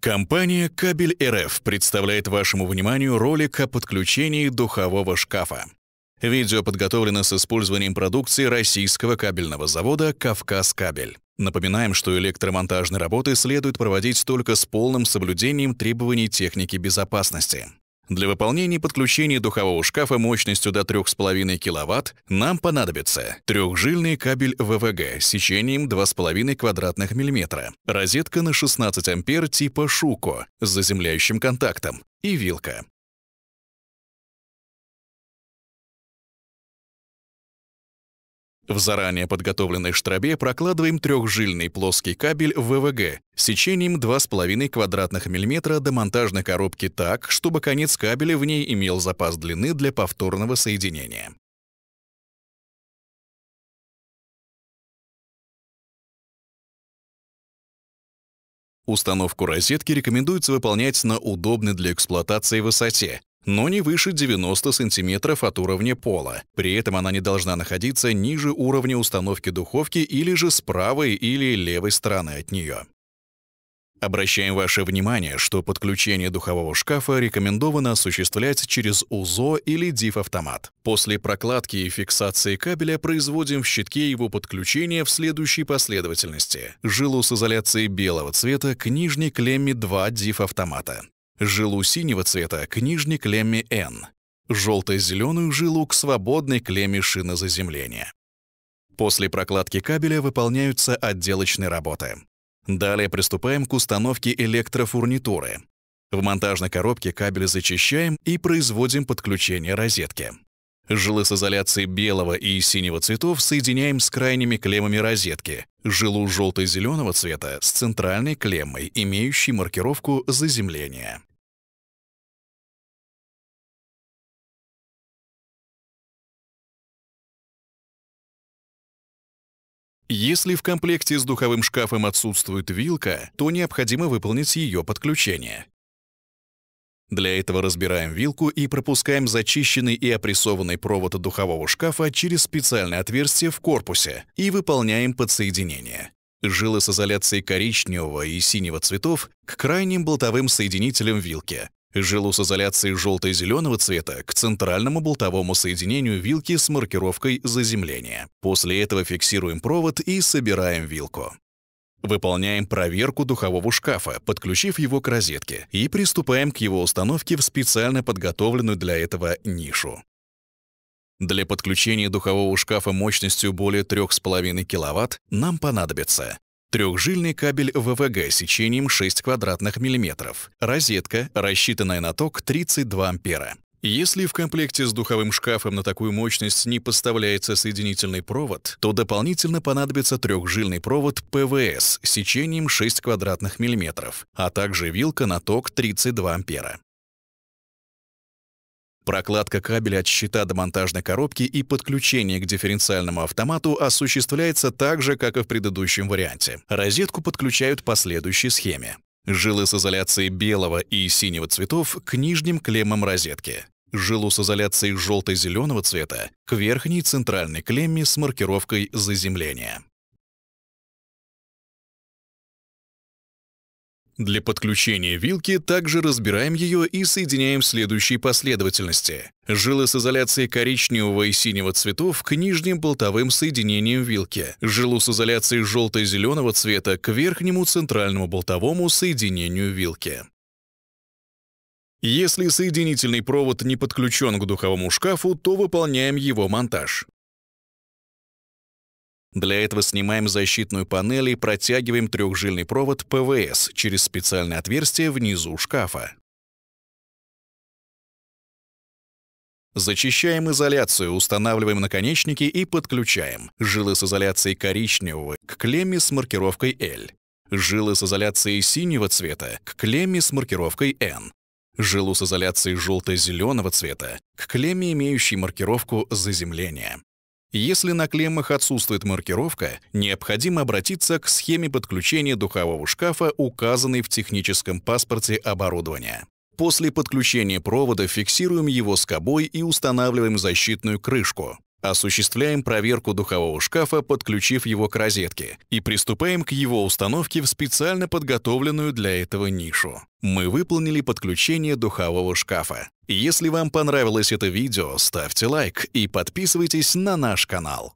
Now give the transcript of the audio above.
Компания «Кабель РФ» представляет вашему вниманию ролик о подключении духового шкафа. Видео подготовлено с использованием продукции российского кабельного завода «Кавказкабель». Напоминаем, что электромонтажные работы следует проводить только с полным соблюдением требований техники безопасности. Для выполнения подключения духового шкафа мощностью до 3,5 кВт нам понадобится трехжильный кабель ВВГ с сечением 2,5 квадратных миллиметра, розетка на 16 ампер типа Шуко с заземляющим контактом и вилка. В заранее подготовленной штробе прокладываем трехжильный плоский кабель ВВГ с сечением 2,5 квадратных миллиметра до монтажной коробки так, чтобы конец кабеля в ней имел запас длины для повторного соединения. Установку розетки рекомендуется выполнять на удобной для эксплуатации высоте, но не выше 90 см от уровня пола. При этом она не должна находиться ниже уровня установки духовки или же с правой или левой стороны от нее. Обращаем ваше внимание, что подключение духового шкафа рекомендовано осуществлять через УЗО или DIF-автомат. После прокладки и фиксации кабеля производим в щитке его подключение в следующей последовательности. Жилу с изоляцией белого цвета к нижней клемме 2 DIF-автомата жилу синего цвета к нижней клемме N, желто-зеленую жилу к свободной клемме шинозаземления. После прокладки кабеля выполняются отделочные работы. Далее приступаем к установке электрофурнитуры. В монтажной коробке кабель зачищаем и производим подключение розетки. Жилы с изоляцией белого и синего цветов соединяем с крайними клеммами розетки, жилу желто-зеленого цвета с центральной клеммой, имеющей маркировку заземления. Если в комплекте с духовым шкафом отсутствует вилка, то необходимо выполнить ее подключение. Для этого разбираем вилку и пропускаем зачищенный и опрессованный провод от духового шкафа через специальное отверстие в корпусе и выполняем подсоединение. Жилы с изоляцией коричневого и синего цветов к крайним болтовым соединителям вилки, Жилу с изоляцией желто-зеленого цвета к центральному болтовому соединению вилки с маркировкой заземления. После этого фиксируем провод и собираем вилку. Выполняем проверку духового шкафа, подключив его к розетке, и приступаем к его установке в специально подготовленную для этого нишу. Для подключения духового шкафа мощностью более 3,5 кВт нам понадобится Трехжильный кабель ВВГ сечением 6 квадратных миллиметров. Розетка, рассчитанная на ток 32 ампера. Если в комплекте с духовым шкафом на такую мощность не поставляется соединительный провод, то дополнительно понадобится трехжильный провод ПВС сечением 6 квадратных миллиметров, а также вилка на ток 32 ампера. Прокладка кабеля от щита до монтажной коробки и подключение к дифференциальному автомату осуществляется так же, как и в предыдущем варианте. Розетку подключают по следующей схеме. Жилы с изоляцией белого и синего цветов к нижним клеммам розетки. Жилу с изоляцией желто-зеленого цвета к верхней центральной клемме с маркировкой заземления. Для подключения вилки также разбираем ее и соединяем в следующей последовательности. Жилы с изоляцией коричневого и синего цветов к нижним болтовым соединениям вилки, жилу с изоляцией желто-зеленого цвета к верхнему центральному болтовому соединению вилки. Если соединительный провод не подключен к духовому шкафу, то выполняем его монтаж. Для этого снимаем защитную панель и протягиваем трехжильный провод ПВС через специальное отверстие внизу шкафа. Зачищаем изоляцию, устанавливаем наконечники и подключаем. Жилы с изоляцией коричневого к клемме с маркировкой L. Жилы с изоляцией синего цвета к клемме с маркировкой N. Жилу с изоляцией желто-зеленого цвета к клемме, имеющей маркировку заземления. Если на клеммах отсутствует маркировка, необходимо обратиться к схеме подключения духового шкафа, указанной в техническом паспорте оборудования. После подключения провода фиксируем его скобой и устанавливаем защитную крышку. Осуществляем проверку духового шкафа, подключив его к розетке, и приступаем к его установке в специально подготовленную для этого нишу. Мы выполнили подключение духового шкафа. Если вам понравилось это видео, ставьте лайк и подписывайтесь на наш канал.